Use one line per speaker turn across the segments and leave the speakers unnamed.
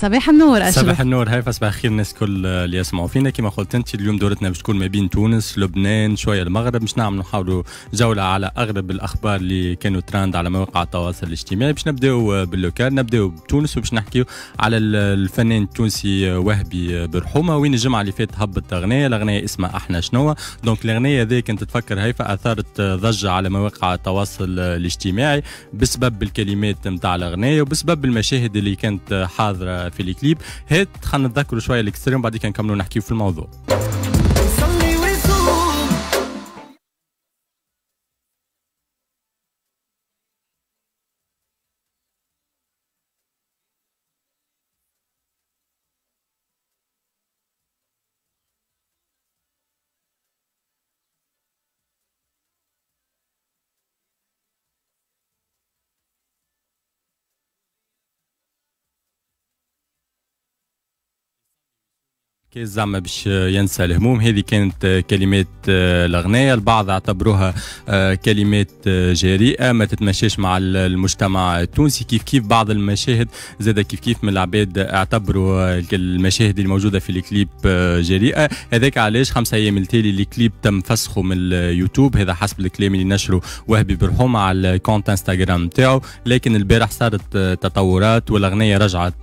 صباح النور أشرف صباح
النور هاي صباح الخير الناس كل اللي يسمعوا فينا كما قلت انت اليوم دورتنا باش تكون ما بين تونس لبنان شويه المغرب باش نعمل نحاولوا جوله على اغرب الاخبار اللي كانوا تراند على مواقع التواصل الاجتماعي باش نبداو باللوكال نبداو بتونس وباش نحكيو على الفنان التونسي وهبي برحومه وين الجمعه اللي فاتت هبط اغنيه الاغنيه اسمها احنا شنو دونك الاغنيه هذه كنت تفكر هيفا اثارت ضجه على مواقع التواصل الاجتماعي بسبب الكلمات نتاع الاغنيه وبسبب المشاهد اللي كانت حاضره في الكليب هات خلينا نتذكروا شويه الاكستريم بعد كان نكملوا نحكيو في الموضوع كيس زعما باش ينسى الهموم هذه كانت كلمات آه، الأغنية البعض اعتبروها آه، كلمات آه، جريئة ما تتمشاش مع المجتمع التونسي كيف كيف بعض المشاهد زاد كيف كيف من العباد اعتبروا المشاهد الموجودة في الكليب جريئة هذاك علاش خمسة أيام التالي الكليب تم فسخه من اليوتيوب هذا حسب الكلام اللي نشره وهبي برحوم على الكونت انستغرام تاعو لكن البارح صارت تطورات والأغنية رجعت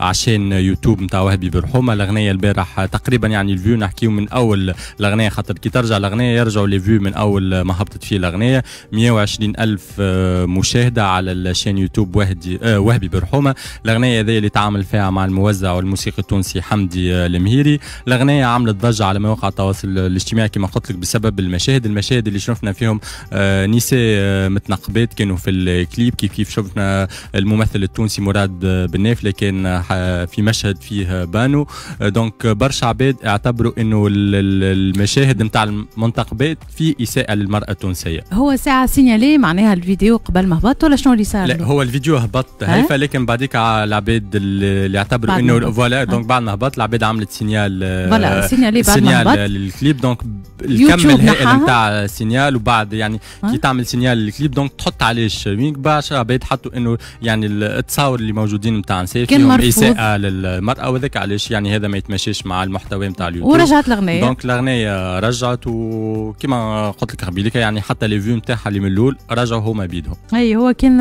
عشان يوتيوب نتاع وهبي برحومة الأغنية البارح تقريبا يعني الفيو نحكيو من اول الاغنيه خاطر كي ترجع الاغنيه يرجعوا لي فيو من اول ما هبطت فيه الاغنيه 120 الف آه، مشاهده على الشين يوتيوب وهدي آه وهبي برحومه الاغنيه هذه اللي تعامل فيها مع الموزع والموسيقي التونسي حمدي آه، المهيري الاغنيه عملت ضجه على مواقع التواصل الاجتماعي كما قلت لك بسبب المشاهد المشاهد اللي شفنا فيهم آه نساء آه، متنقبات كانوا في الكليب كيف كيف شفنا الممثل التونسي مراد بنافله كان في مشهد فيه بانو دونك دونك برشا عباد اعتبروا انه المشاهد نتاع المنتقبات فيه اساءه للمراه التونسيه
هو ساعه سينيالي معناها الفيديو قبل ما هبط ولا شنو اللي صار لا
هو الفيديو هبط هيفا لكن بعديك العباد اللي اعتبروا انه فوالا دونك بعد ما هبط العباد عملت سينيال آه، فوالا سينيالي بعد ما هبط للكليب دونك الكم الهائل نتاع سينيال وبعد يعني كي تعمل سينيال للكليب دونك تحط عليه الشرميك برشا عباد حطوا انه يعني التصاور اللي موجودين نتاع نساء فيهم اساءه للمراه وذاك علاش يعني هذا ما يتمشى الحشيش مع المحتوى نتاع اليوتيوب ورجعت الاغنيه دونك الاغنيه euh, رجعت وكما قلت لك قبيلك يعني حتى لي فيو نتاعها اللي من الاول رجعوا هما بيدهم
اي هو كان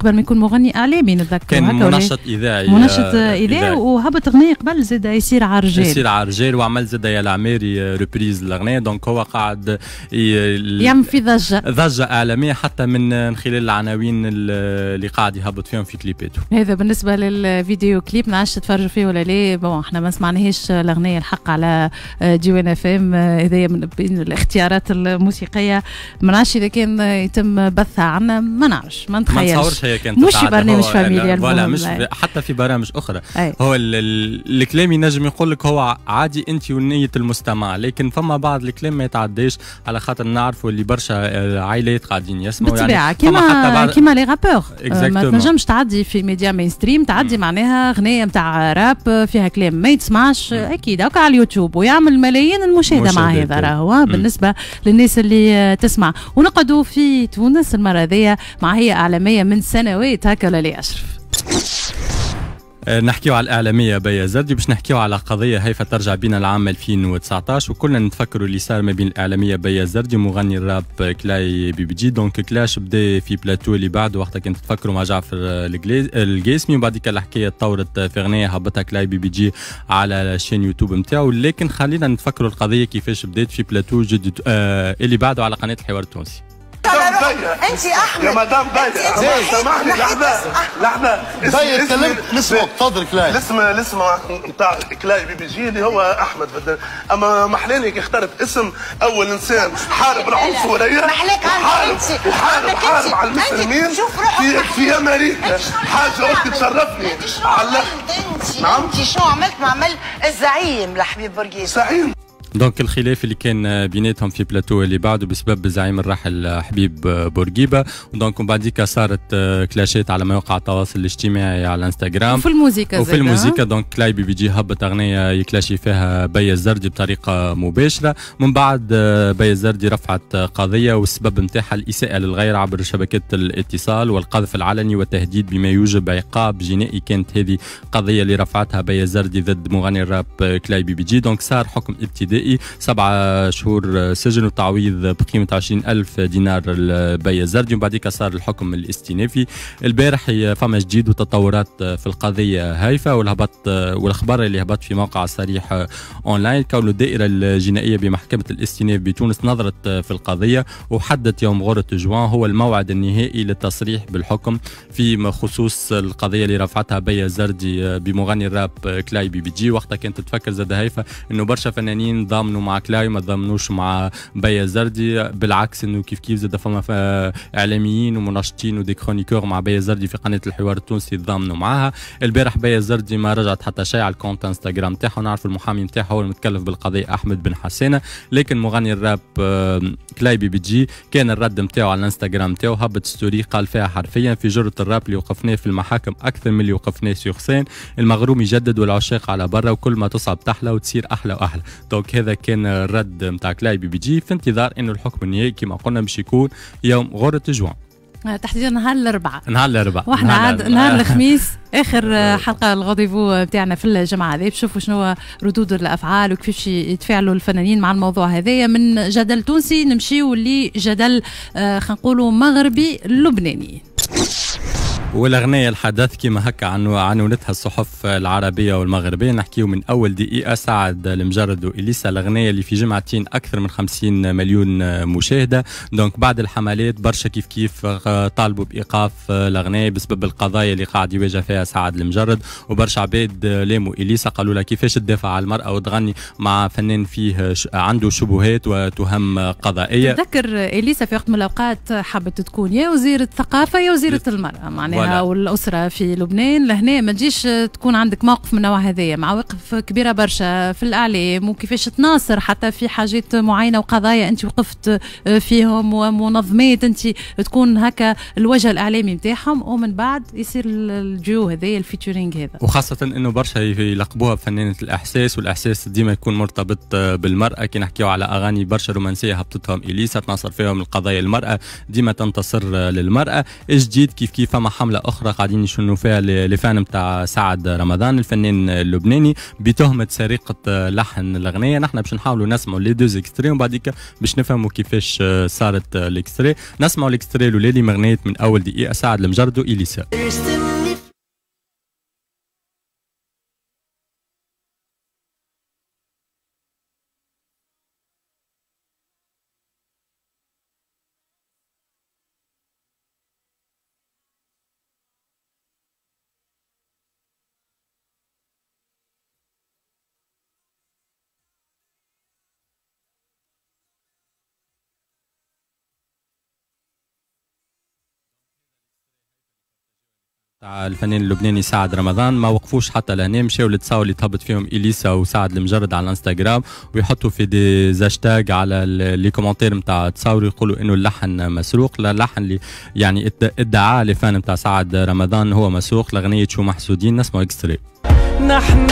قبل ما يكون مغني اعلامي نتذكر كان آه، منشط اذاعي منشط اذاعي وهبط اغنيه قبل زاد يصير عرجال يصير
عرجال وعمل زاد يا العماري ريبريز الاغنيه دونك هو قاعد يعمل في ضجه ضجه اعلاميه حتى من خلال العناوين اللي قاعد يهبط فيهم في كليباته
هذا بالنسبه للفيديو كليب ما عادش تفرجوا فيه ولا لا بون احنا ما سمعنا ماهيش الاغنيه الحق على ديوان اف ام آه، هذايا من بين الاختيارات الموسيقيه ما نعرفش اذا كان يتم بثها عنا ما نعرفش ما نتخيلش ما نتصورش هي كانت مش في برنامج فاميليا ولا مش
حتى في برامج اخرى أي. هو الكلام ينجم يقول لك هو عادي انت ونيه المستمع لكن فما بعض الكلام ما يتعداش على خاطر نعرفوا اللي برشا آه، عائلات قاعدين يسمعوا يعني كيما كيما
لي رابور آه، ما تنجمش تعدي في ميديا ماين ستريم تعدي معناها غنية نتاع راب فيها كلام ما يتسمعش 2012 اكيد هكا على اليوتيوب ويعمل ملايين المشاهده مع هذا راهو بالنسبه للناس اللي آه، تسمع ونقعدوا في تونس المره هذيا مع هي اعلاميه من سنوات هكا ولا اشرف
آه، نحكيو على الاعلاميه بيازردي باش نحكيو على قضيه هيفا ترجع بينا العام 2019 وكلنا نتفكروا اللي صار ما بين الاعلاميه بيازردي ومغني الراب كلاي بيبي جي دونك كلاش بدا في بلاتو اللي بعد وقتها كنت تفكروا مع جعفر القاسمي وبعد كده الحكايه تطورت في غنيه هبطها كلاي بيبي جي على شين يوتيوب نتاعو لكن خلينا نتفكروا القضيه كيفاش بدات في بلاتو جديد آه اللي بعده على قناه الحوار التونسي
ضيق انت احمد يا مدام ضيق إيه؟ سامحني لحظه لحظه ضيق طيب، كلمت
لسه بتفضل
كلاي لسه لسه بتاع كلاي بيبي اللي هو احمد بدل اما محلانك اخترت اسم اول انسان حارب العنصريه محليك انت وحارب حارب على المسلمين في في امريكا حاجه قلت تشرفني على انت شو عملت معمل نعم؟ الزعيم لحبيب برقيس زعيم
دونك الخلاف اللي كان بيناتهم في بلاتو اللي بعده بسبب زعيم الراحل حبيب بورقيبه دونك بعديكا صارت آه، كلاشات على مواقع التواصل الاجتماعي على الانستغرام وفي الموسيقى وفي آه. الموسيقى دونك كلايبي بيجي هبط اغنيه يكلاشي فيها بيا الزردي بطريقه مباشره من بعد آه، بيا الزردي رفعت قضيه والسبب نتاعها الاساءه للغير عبر شبكات الاتصال والقذف العلني والتهديد بما يوجب عقاب جنائي كانت هذه قضيه اللي رفعتها بيا الزردي ضد مغني الراب كلايبي بيجي دونك صار حكم ابتدائي الجزائي سبعة شهور سجن وتعويض بقيمة عشرين ألف دينار البيع الزردي ومن بعدك صار الحكم الاستئنافي البارح فما جديد وتطورات في القضية هايفة والهبط والأخبار اللي هبط في موقع صريح أونلاين كون الدائرة الجنائية بمحكمة الاستئناف بتونس نظرت في القضية وحدت يوم غورة جوان هو الموعد النهائي للتصريح بالحكم في خصوص القضية اللي رفعتها بيا زردي بمغني الراب كلاي بي بي جي وقتها كانت تفكر زاد هايفة انه برشا فنانين ضامنوا مع كلاي ما ضامنوش مع بيا زردي بالعكس انه كيف كيف زاد فما اعلاميين ومناشطين ودي كرونيكور مع بيا زردي في قناه الحوار التونسي تضامنوا معاها البارح بيا زردي ما رجعت حتى شيء على الكونت انستغرام تاعها ونعرف المحامي نتاعها هو المتكلف بالقضيه احمد بن حسانه لكن مغني الراب كلاي بي جي كان الرد نتاعو على الانستغرام نتاعو هبط ستوري قال فيها حرفيا في جرة الراب اللي وقفناه في المحاكم اكثر من اللي وقفناه سيغسان المغروم يجدد والعشاق على برا وكل ما تصعب تحلى وتصير احلى واحلى دونك هذا كان الرد نتاع كلاي بي بي جي في انتظار انه الحكم النهائي كما قلنا باش يكون يوم غره جوان
آه، تحديدا نهار الاربعاء
نهار الاربعاء واحنا عاد نهار الخميس
اخر آه. حلقه الغوديفو بتاعنا في الجمعه هذه بشوفوا شنو ردود الافعال وكيفاش يتفاعلوا الفنانين مع الموضوع هذايا من جدل تونسي نمشيو لجدل آه، خلينا نقولوا مغربي لبناني
والأغنية الحدث كما هكا عن عنونتها الصحف العربية والمغربية نحكيو من أول دقيقة سعد المجرد وإليسا الأغنية اللي في جمعتين أكثر من 50 مليون مشاهدة دونك بعد الحملات برشا كيف كيف طالبوا بإيقاف الأغنية بسبب القضايا اللي قاعد يواجه فيها سعد المجرد وبرشا عباد لاموا إليسا قالوا لها كيفاش تدافع على المرأة وتغني مع فنان فيه عنده شبهات وتهم قضائية
تذكر إليسا في وقت من الأوقات حبت تكون يا وزيرة الثقافة يا وزيرة المرأة معناها ولا. والاسره في لبنان لهنا ما تجيش تكون عندك موقف من النوع هذايا مع مواقف كبيره برشا في الاعلام وكيفاش تناصر حتى في حاجات معينه وقضايا انت وقفت فيهم ومنظمات انت تكون هكا الوجه الاعلامي نتاعهم ومن بعد يصير الجو هذايا الفيتشرينج هذا
وخاصه انه برشا يلقبوها بفنانه الاحساس والاحساس ديما يكون مرتبط بالمراه كي نحكيو على اغاني برشا رومانسيه هبطتهم اليسا تناصر فيهم القضايا المراه ديما تنتصر للمراه جديد كيف كيف فما معامله اخرى قاعدين يشنوا فيها لفان نتاع سعد رمضان الفنان اللبناني بتهمه سرقه لحن الاغنيه نحن باش نحاولوا نسمعوا لي دوز اكستري ومن بعديكا باش نفهموا كيفاش صارت الاكستري نسمعوا الاكستري الاولاني مغنيه من اول دقيقه سعد المجرد اليسا تاع الفنان اللبناني سعد رمضان ما وقفوش حتى لهنا مشاو للتصاور اللي تهبط فيهم اليسا وسعد المجرد على الانستغرام ويحطوا في دي زاشتاج على لي كومنتير نتاع التصاور يقولوا انه اللحن مسروق اللحن اللي يعني ادعاء لفان نتاع سعد رمضان هو مسروق لاغنيه شو محسودين نسمعوا اكستري نحن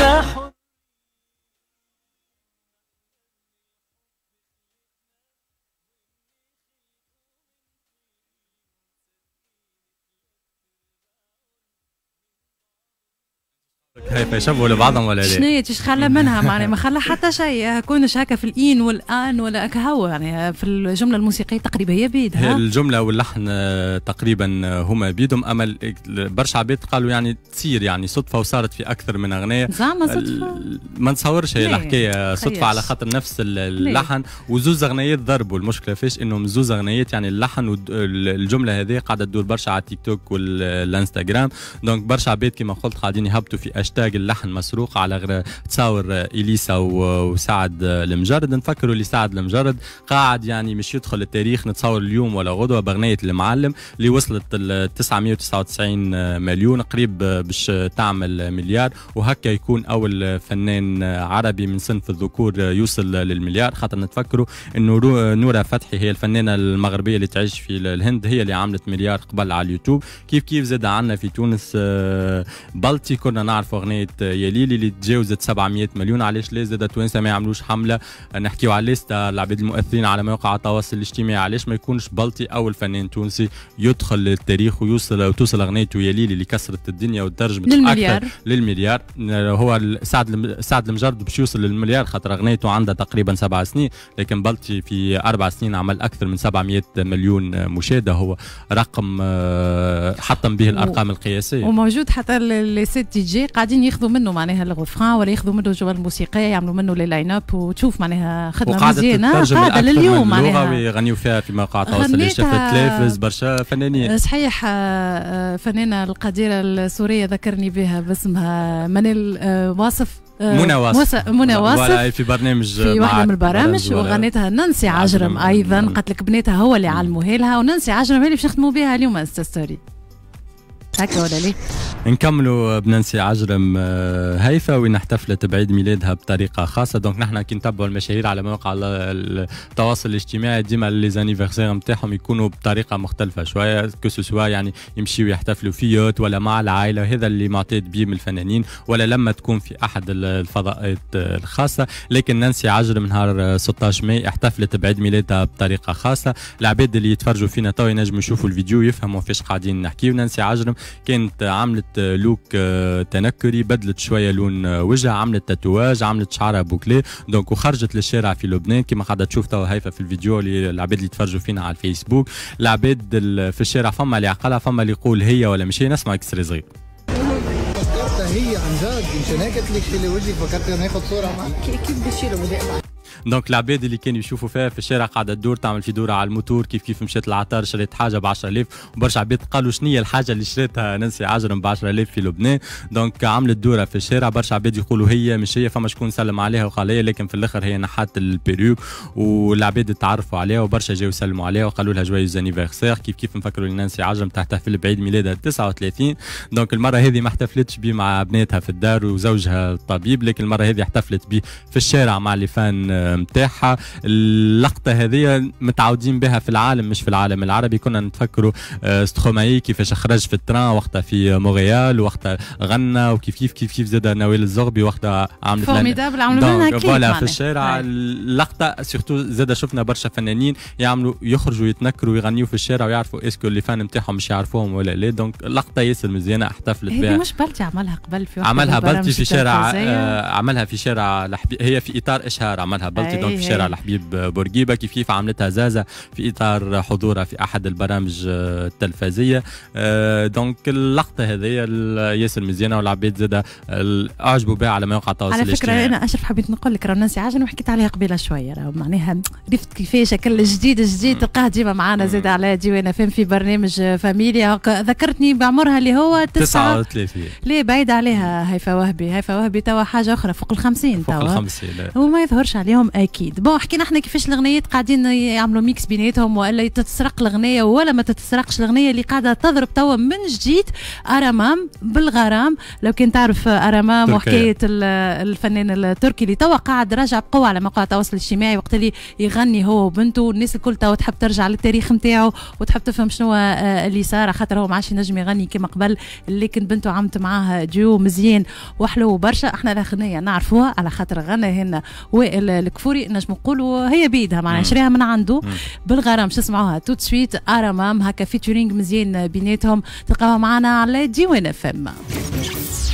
خايفه يشبهوا لبعضهم ولا لا شنو تش
خلى منها معناها ما خلى حتى شيء كونش هكا في الان والان ولا هكا يعني في الجمله الموسيقيه تقريبا هي بيد
الجمله واللحن آه، تقريبا آه، هما بيدهم اما برشا عباد قالوا يعني تصير يعني صدفه وصارت في اكثر من اغنيه زعما صدفه ما نصورش هي الحكايه آه، صدفه على خاطر نفس اللحن وزوز اغنيات ضربوا المشكله فاش انهم زوز اغنيات يعني اللحن والجمله هذه قاعده تدور برشا على تيك توك والانستغرام دونك برشا عباد كما قلت قاعدين يهبطوا في اشتاك باقي اللحن مسروق على تصاور اليسا وسعد المجرد نفكروا اللي سعد المجرد قاعد يعني مش يدخل التاريخ نتصور اليوم ولا غدوه بغنيه المعلم اللي وصلت ل 999 مليون قريب باش تعمل مليار وهكا يكون اول فنان عربي من صنف الذكور يوصل للمليار خاطر نتفكروا انه نوره فتحي هي الفنانه المغربيه اللي تعيش في الهند هي اللي عملت مليار قبل على اليوتيوب كيف كيف زاد عندنا في تونس آه، بلطي كنا نعرفوا اغنيه السنوات يليل اللي تجاوزت 700 مليون علاش ليه زاد تونس ما يعملوش حمله نحكيو على ليستا العباد المؤثرين على مواقع التواصل الاجتماعي علاش ما يكونش بلطي اول فنان تونسي يدخل للتاريخ ويوصل وتوصل اغنيته يليل اللي كسرت الدنيا وترجمت للمليار اكثر للمليار هو سعد سعد المجرد باش يوصل للمليار خاطر اغنيته عندها تقريبا سبع سنين لكن بلطي في اربع سنين عمل اكثر من 700 مليون مشاهده هو رقم آه، حطم به الارقام القياسيه
وموجود حتى لي سيت دي جي قاعدين قاعدين ياخذوا منه معناها الغوفران ولا ياخذوا منه الجوال الموسيقيه يعملوا منه لي لاين اب وتشوف معناها خدمه مزيانه قاعده لليوم معناها
ويغنيوا فيها في مقاطع وسجلت التلفز برشا فنانين آه،
صحيح آه، آه، فنانه القديره السوريه ذكرني بها باسمها منال واصف منى واصف منى واصف
في برنامج في واحده من البرامج وغنيتها
نانسي عجرم ايضا قالت لك بناتها هو اللي علموها لها ونانسي عجرم هي اللي باش نخدموا بها اليوم انستا ستوري هكا ولا ليه؟
نكملوا بننسي عجرم آه، هيفا وين احتفلت بعيد ميلادها بطريقه خاصه دونك نحن كي نتبعوا المشاهير على مواقع التواصل الاجتماعي ديما لي زانيفرسير نتاعهم يكونوا بطريقه مختلفه شويه كو سوا يعني يمشيوا يحتفلوا في يوت ولا مع العائله هذا اللي معتاد بيه من الفنانين ولا لما تكون في احد الفضاءات الخاصه لكن ننسي عجرم نهار 16 ماي احتفلت بعيد ميلادها بطريقه خاصه العباد اللي يتفرجوا فينا تو ينجموا يشوفوا الفيديو يفهموا فاش قاعدين نحكيو ننسي عجرم كانت عملت لوك آه، تنكري بدلت شويه لون آه، وجهها عملت تاتواج عملت شعرها بوكلي دونك وخرجت للشارع في لبنان كما قاعده تشوف توا هيفا في الفيديو اللي العباد اللي تفرجوا فينا على الفيسبوك العباد في الشارع فما اللي عقلها فما اللي يقول هي ولا مش هي نسمع اكسري صغير هي عن جد مشان هيك قلت لك شيلي وجهك فكرت ناخذ صوره معك كيف بشيله بدي دونك العباد اللي كانوا يشوفوا فيها في الشارع قاعده تدور تعمل في دوره على الموتور كيف كيف مشات العطار شريت حاجه ب 10000 وبرشا عباد قالوا شنو هي الحاجه اللي شريتها نانسي عجرم ب 10000 في لبنان دونك عملت دوره في الشارع برشا عباد يقولوا هي مش هي فما شكون سلم عليها وقال هي لكن في الاخر هي نحات البيروك والعباد تعرفوا عليها وبرشا جاوا سلموا عليها وقالوا لها جوايز انيفيرسير كيف كيف نفكروا نانسي عجرم تحتفل بعيد ميلادها 39 دونك المره هذه ما احتفلتش بيه مع بناتها في الدار وزوجها الطبيب لكن المره هذه احتفلت بيه في الشارع مع اللي فان نتاعها اللقطه هذه متعودين بها في العالم مش في العالم العربي كنا نتفكروا آه، ستروماي كيفاش خرج في التران وقتها في موريال وقتها غنى وكيف كيف كيف كيف زاد نويل الزغبي وقتها عملت فورميدابل عملوا لنا فوالا في الشارع اللقطه سيرتو زاد شفنا برشا فنانين يعملوا يخرجوا يتنكروا ويغنيوا في الشارع ويعرفوا اسكو اللي فان نتاعهم مش يعرفوهم ولا لا دونك لقطه ياسر مزيانه احتفلت بها مش
بلتي عملها قبل في عملها بلتي في شارع آه،
عملها في شارع هي في اطار اشهار عملها أيه. دونك في إيه، شارع إيه. الحبيب بورقيبه كيف كيف عملتها زازا في اطار حضورها في احد البرامج آه، التلفزيه آه، دونك اللقطه هذه ياسر مزيانه والعباد زاد اعجبوا بها على مواقع التواصل الاجتماعي على فكره انا
اشرف حبيت نقول لك راه ناسي عاجل وحكيت عليها قبيله شويه راه معناها عرفت كيفاش كل جديد جديد تلقاه ديما معانا زاد على ديوان فهم في برنامج فاميليا ذكرتني بعمرها اللي هو 39 ليه بعيد عليها هيفا وهبي هيفا وهبي توا حاجه اخرى فوق ال 50 فوق ال 50 وما يظهرش عليهم لهم اكيد بون حكينا احنا كيفاش الاغنيات قاعدين يعملوا ميكس بيناتهم والا تتسرق الاغنيه ولا ما تتسرقش الاغنيه اللي قاعده تضرب توا من جديد ارامام بالغرام لو كان تعرف ارامام وحكايه الفنان التركي اللي توا قاعد راجع بقوه على مواقع التواصل الاجتماعي وقت اللي يغني هو وبنته الناس الكل توا تحب ترجع للتاريخ نتاعو وتحب تفهم شنو اللي صار خاطر هو ما عادش ينجم يغني كما قبل لكن بنته عملت معاه ديو مزيان وحلو برشا احنا الاغنيه نعرفوها على خاطر غنى هنا وائل كفوري نجم نقولوا هي بيدها معناها شريها من عنده بالغرام شو اسمعوها تو سويت ارامام هكا فيتورينغ مزيان بيناتهم تلقاوها معنا على ديوان اف ام